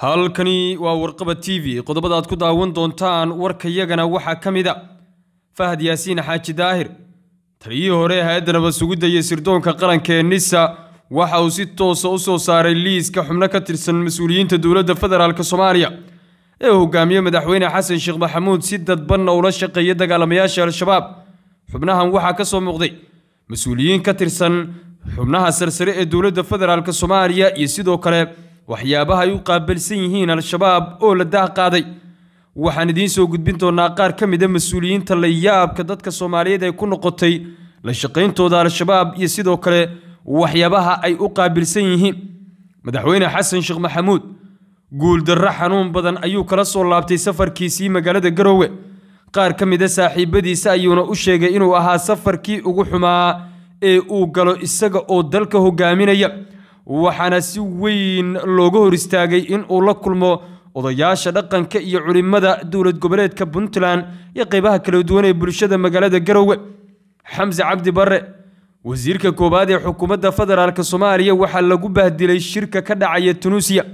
halkani waa warqaba t v qodobada aad ku daawan doontaan warkayagana waxaa ka mid a fahad yaasiin xaaji daahir taliyihii hore ee hay-adda nabad sugidda iyo sirdoonka qaranka ee nisa waxa uu si toosa u soo saaray liiska xubno ka tirsan mas-uuliyiinta dowladda federaalk soomaaliya ee hogaamiye madaxweyne xasan sheekh maxamuud si dadbanna ula shaqeeya dagaalamayaasha al-shabaab xubnahan waxaa ka soo muuqday mas-uuliyiin ka tirsan xubnaha sarsare ee dowladda federaalk soomaaliya iyo sidoo kale waxyaabaha ay u qaabilsan yihiin al-shabaab oo la daah qaaday waxaan idiin soo gudbin doonaa qaar ka mida ah mas-uuliyiinta layaabka dadka soomaaliyeed ay ku noqotay la shaqayntooda al-shabaab iyo sidoo kale waxyaabaha ay u qaabilsan yihiin madaxweyne xasan sheekh maxamuud guuldarro xanuun badan ayuu kala soo laabtay safarkiisii magaalada garowe qaar ka mida ah saaxiibbadiisa ayuuna u sheegay inuu ahaa safarkii ugu xumaa ee uu galo isaga oo dalka hogaaminaya waxaana si weyn looga hor istaagay in uu la kulmo odayaasha dhaqanka iyo culimmada dowlad goboleedka puntland iyo qaybaha kala duwan ee bulshada magaalada garowe xamse cabdi barre wasiirka koowaad ee xukuumadda federaalk soomaaliya waxaa lagu bahdilay shirka ka dhacaya tunuusiya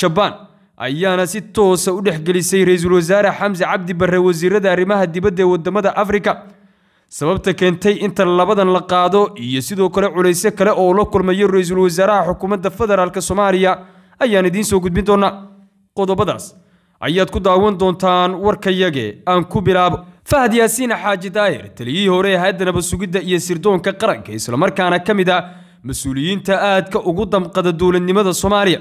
jabaan ayaana si toosa ah u dhexgelisay ra-iisul wasaare xamse cabdi barre wasiirada arrimaha dibadda ee wadamada afrika sababta keentay inta labadan la qaado iyo sidoo kale culaysyo kale oo uu la kulmayo ra-iisul wasaaraha xukuumadda federaalk soomaaliya ayaan idiin soo gudbin doonaa qodobadaas ayaad ku daawan doontaan warkayage aan ku bilaabo fahad yaasiin xaaji daahir taliyihii hore ee hay-adda sugidda iyo sirdoonka qaranka islamarkaana ka mid a ah mas-uuliyiinta aadka ugu damqada dowladnimada soomaaliya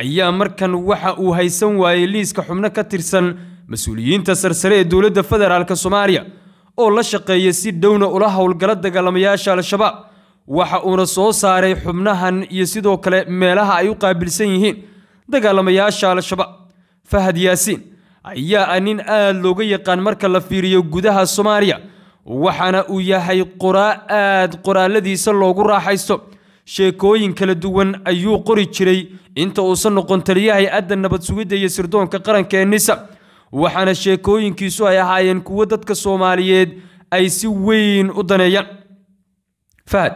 ayaa markan waxa uu haysan waayey liiska xubno ka tirsan mas-uuliyiinta sarsare ee dowladda federaalk soomaaliya oo la shaqeeya si dhowna ula howlgala dagaalamayaasha al-shabaab waxa uuna soo saaray xubnahan iyo sidoo kale meelaha ay u qaabilsan yihiin dagaalamayaasha al-shabaab fahad yaasiin ayaa ah nin aad looga yaqaan marka la fiiriyo gudaha soomaaliya waxaana uu yahay qoraa aad qoraaladiisa loogu raaxaysto sheekooyin kala duwan ayuu qori jiray inta uusan noqon taliyahay adda nabad sugidda iyo sirdoonka qaranka ee nisa waxaana sheekooyinkiisu ay ahaayeen kuwo dadka soomaaliyeed ay si weyn u daneeyaan fahad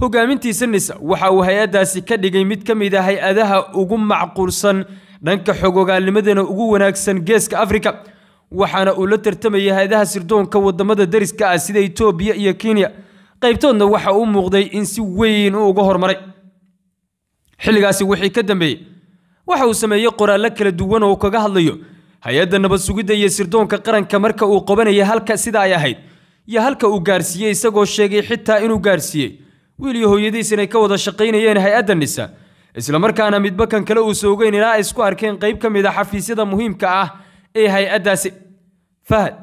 hogaamintiisa nisa waxa uu hay-addaasi ka dhigay mid ka mid a hay-adaha ugu macquulsan dhanka xogogaalnimadana ugu wanaagsan geeska afrika waxaana uu la tartamayay hay-adaha sirdoonka wadamada dariska ah sida etoobiya iyo kenya qaybtoodna waxa uu muuqday in si weyn uu uga hormaray xilligaasi wixii ka dambeeyey waxa uu sameeyey qoraallo kala duwan oo kaga hadlayo hay-adda nabad sugidda iyo sirdoonka qaranka marka uu qabanayay halka sida ay ahayd iyo halka uu gaarsiiyey isagoo sheegay xitaa inuu gaarsiiyey wiil iyo hooyadiis ka wada shaqaynayeen hay-adda nisa markaana midba kan kale uu soogeyn ilaa isku arkeen qayb ka mid a ah xafiisyada muhiimka ah ee hay-addaasi fahad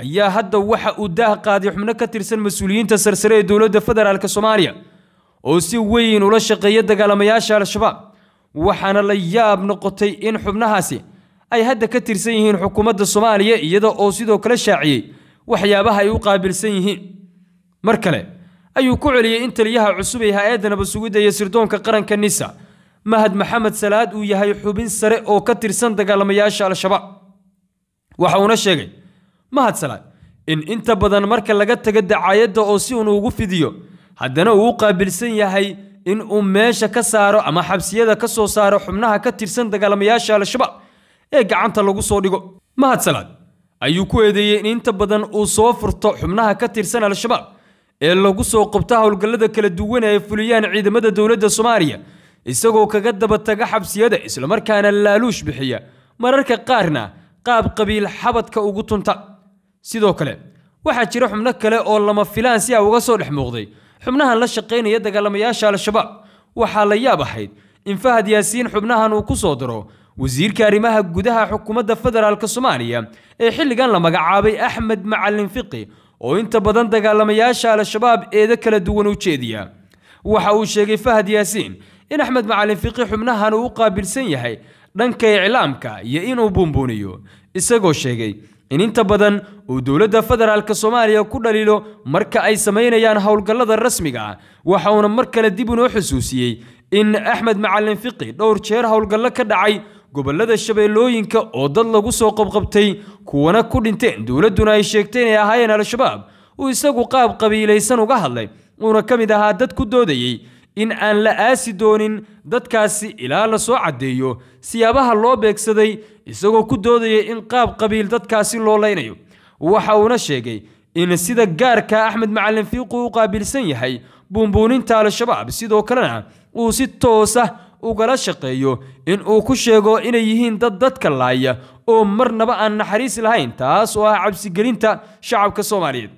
ayaa hadda waxa uu daah qaaday xubno ka tirsan mas-uuliyiinta sarsare ee dowladda federaalk soomaaliya oo si weyn ula shaqeeya dagaalamayaasha al-shabaab waxaana la yaab noqotay in xubnahaasi ay hadda ka tirsan yihiin xukuumadda soomaaliya iyada oo sidoo kale shaaciyey waxyaabaha ay u qaabilsan yihiin mar kale ayuu ku celiyey in taliyaha cusub ee ha-addanaba sugidda iyo sirdoonka qaranka nisa mahad maxamed salaad uu yahay xubin sare oo ka tirsan dagaalamayaasha al-shabaab waxa uuna sheegay mahad salaad in inta badan marka laga tago dacaayadda oo si unuugu fidiyo haddana uu u qaabilsan yahay in uu meesha ka saaro ama xabsiyada ka soo saaro xubnaha ka tirsan dagaalamayaasha al-shabaab ee gacanta lagu soo dhigo mahadsalaad ayuu ku eedeeyey in inta badan uu soo furto xubnaha ka tirsan al-shabaab ee lagu soo qabto howlgallada kala duwan ee ay fuliyaan ciidamada dowladda soomaaliya isagoo kaga daba taga xabsiyada islamarkaana laaluush bixiya mararka qaarna qaab qabiil xabadka ugu tunta sidoo kale waxaa jira xubno kale oo lama filaan si a ah uga soo dhex muuqday xubnahan la shaqaynaya dagaalamayaasha al-shabaab waxaa la yaab ahayd in fahad yaasiin xubnahan uu ku soo daro wasiirka arrimaha gudaha xukuumadda federaalka soomaaliya ee xilligan la magacaabay axmed macalin fiqi oo inta badan dagaalamayaasha al-shabaab eedo kala duwan u jeediya waxa uu sheegay fahad yaasiin in axmed macalin fiqi xubnahan uu u qaabilsan yahay dhanka iclaamka iyo inuu buunbuuniyo isagoo sheegay in inta badan uu dowladda federaalka soomaaliya ku dhalilo marka ay samaynayaan howlgallada rasmiga ah waxa uuna mar kale dib inoo xusuusiyey in axmed macalin fiqi dhowr jeer howlgallo ka dhacay gobollada shabeellooyinka oo dad lagu soo qabqabtay kuwana ku dhinteen dowladduna ay sheegtay ay ahaayeen al-shabaab uu isagu qaab qabiilaysan uga hadlay uuna ka mid ahaa dad ku doodayey in aan la aasi doonin dadkaasi ilaa la soo caddeeyo siyaabaha loo beegsaday isagoo ku doodaya in qaab qabiil dadkaasi loo laynayo waxa uuna sheegay in sida gaarka axmed macalin fiiqu u qaabilsan yahay buunbuuninta al-shabaab sidoo kalena uu si toos ah ugala shaqeeyo in uu ku sheego inay yihiin dad dadka laaya oo marnaba aan naxariis lahayn taas oo ah cabsigelinta shacabka soomaaliyeed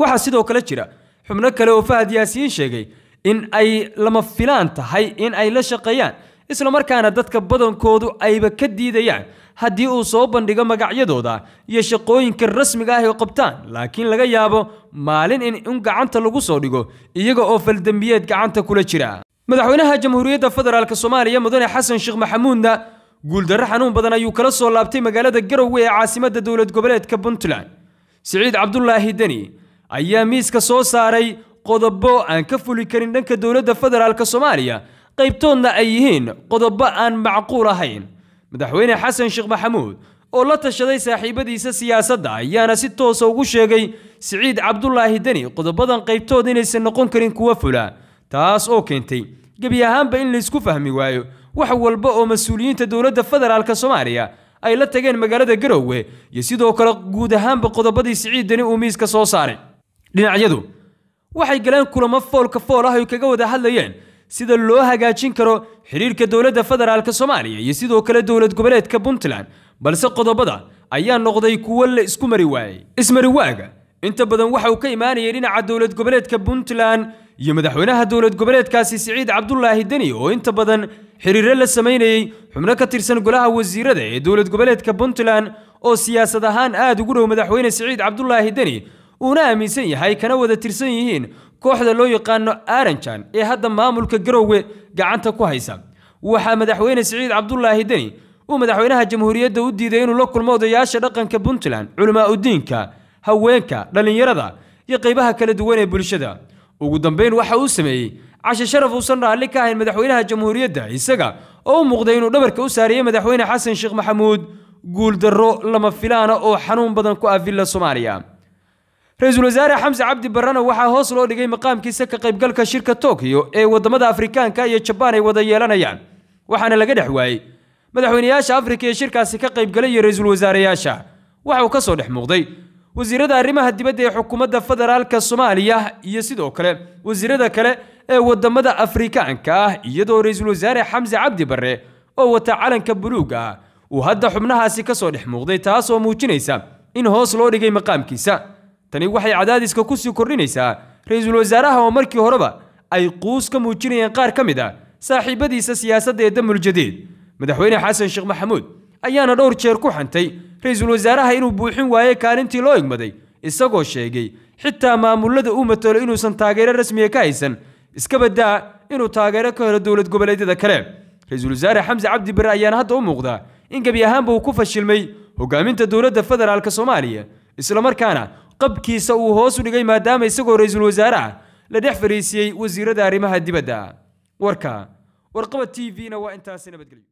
waxaa sidoo kale jira xubno kale oo fahad yaasiin sheegay in ay lama filaan tahay in ay la shaqeeyaan islamarkaana dadka badankoodu ayba ka diidayaan haddii uu soo bandhigo magacyadooda iyo shaqooyinka rasmiga ah ay qabtaan laakiin laga yaabo maalin in in gacanta lagu soo dhigo iyaga oo faldembiyeed gacanta kula jira madaxweynaha jamhuuriyadda federaalk soomaaliya mudane xasan sheekh maxamuudna guuldarro xanuun badan ayuu kala soo laabtay magaalada garowe ee caasimadda dowlad goboleedka puntland siciid cabdulaahi deni ayaa miiska soo saaray qodobo aan ka fuli karin dhanka dowladda federaalk soomaaliya qaybtoodna ay yihiin qodobo aan macquul ahayn madaxweyne xasan sheekh maxamuud oo la tashaday saaxiibadiisa siyaasadda ayaana si toosa ah ugu sheegay siciid cabdulaahi deni qodobadan qaybtood inaysan noqon karin kuwa fula taas oo keentay gebi ahaanba in laysku fahmi waayo wax walba oo mas-uuliyiinta dowladda federaalka soomaaliya ay la tageen magaalada garowe iyo sidoo kale guud ahaanba qodobadii siciiddani uu miiska soo saaray dhinacyadu waxay galeen kulamo foolka fool ah ay kaga wada hadlayeen sida loo hagaajin karo xidhiirka dowladda federaalka soomaaliya iyo sidoo kale dowlad goboleedka puntland balse qodobada ayaa noqday kuwo la isku mari waayey ismari waaga inta badan waxa uu ka imaanayay dhinaca dowlad goboleedka puntland iyo madaxweynaha dowlad goboleedkaasi siciid cabdulaahi deni oo inta badan xiriiro la samaynayey xubno ka tirsan golaha wasiirada ee dowlad goboleedka puntland oo siyaasad ahaan aad ugu dhow madaxweyne siciid cabdulaahi deni uuna aaminsan yahay kana wada tirsan yihiin kooxda loo yaqaano aranjan ee hadda maamulka garowe gacanta ku haysa waxaa madaxweyne siciid cabdulaahi deni uu madaxweynaha jamhuuriyadda u diiday inuu la kulmo odayaasha dhaqanka puntland culimaa udiinka haweenka dhallinyarada iyo qaybaha kala duwan ee bulshada ugu dambayn waxa uu sameeyey cashe sharaf uusan raalli ka ahayn madaxweynaha jamhuuriyadda isaga oo u muuqday inuu dhabarka u saariyey madaxweyne xasan sheekh maxamuud guuldarro lama filaana oo xanuun badan ku ah villa soomaaliya ra-iisul wasaare xamse cabdi barrana waxaa hoos loo dhigay maqaamkiisa ka qaybgalka shirka tokyo ee waddamada afrikaanka iyo jabaan ay wada yeelanayaan waxaana laga dhex waayey madaxweynayaasha afrika ee shirkaasi ka qaybgalay iyo ra-iisul wasaareyaasha waxauu ka soo dhex muuqday wasiirada arrimaha dibadda ee xukuumadda federaalka soomaaliya iyo sidoo kale wasiirada kale ee waddamada afrikaanka ah iyadoo ra-iisul wasaare xamse cabdi barre oo wata calanka buluuga ah uu hadda xubnahaasi ka soo dhex muuqday taasoo muujinaysa in hoos loo dhigay maqaamkiisa tani waxay cadaadiska kusii kordhinaysaa ra-iisul wasaaraha oo markii horeba ay quus ka muujinayeen qaar ka mid a ah saaxiibadiisa siyaasadda ee damul madaxweyne xasan sheekh maxamuud ayaana dhowr jeer ku xantay ra-iisul wasaaraha inuu buuxin waaye kaalintii loo igmaday isagoo sheegay xitaa maamulada uu matalo inuusan taageero rasmiga ka haysan iska badaa inuu taageero ka helo dowlad goboleedyada kale ra-iisul wasaare xamse cabdi ayaana hadda u muuqdaa in gebi ahaanba uu ku fashilmay hogaaminta dowladda federaalk soomaaliya isla markaana qabkiisa uu hoos u dhigay maadaama isagoo ra-iisul wasaare la dhex fariisiyey wasiirada arrimaha dibadda warka warqaba t v-na waa intaasi nabadgelyo